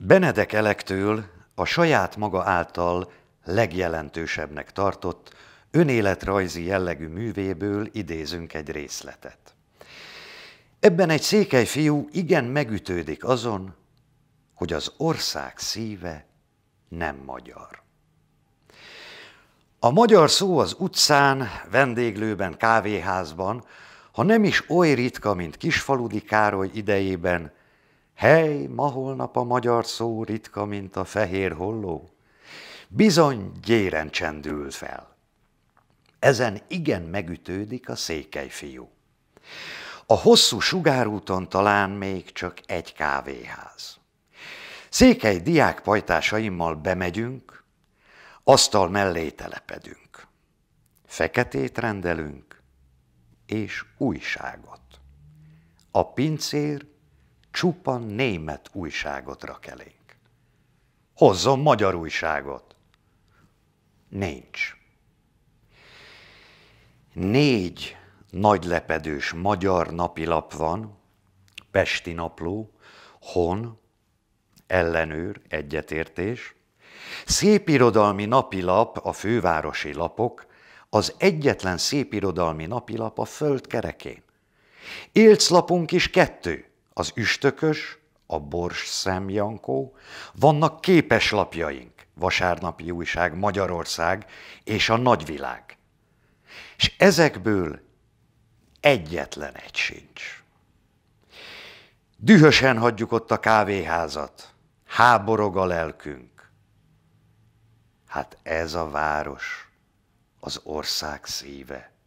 Benedek elektől a saját maga által legjelentősebbnek tartott önéletrajzi jellegű művéből idézünk egy részletet. Ebben egy székely fiú igen megütődik azon, hogy az ország szíve nem magyar. A magyar szó az utcán, vendéglőben, kávéházban, ha nem is oly ritka, mint Kisfaludi Károly idejében, Hely, ma holnap a magyar szó ritka, mint a fehér holló. Bizony gyéren csendül fel. Ezen igen megütődik a székely fiú. A hosszú sugárúton talán még csak egy kávéház. Székely diák pajtásaimmal bemegyünk, asztal mellé telepedünk. Feketét rendelünk, és újságot. A pincér csupa német újságot rak elénk. Hozzon magyar újságot. Nincs. Négy nagylepedős magyar napilap van, Pesti napló, Hon, ellenőr, egyetértés. Szépirodalmi napilap a fővárosi lapok, az egyetlen szépirodalmi napilap a föld kerekén. Élclapunk is kettő, az üstökös, a bors szemjankó, vannak lapjaink vasárnapi újság Magyarország és a nagyvilág. És ezekből egyetlen egy sincs. Dühösen hagyjuk ott a kávéházat, háborog a lelkünk. Hát ez a város, az ország szíve.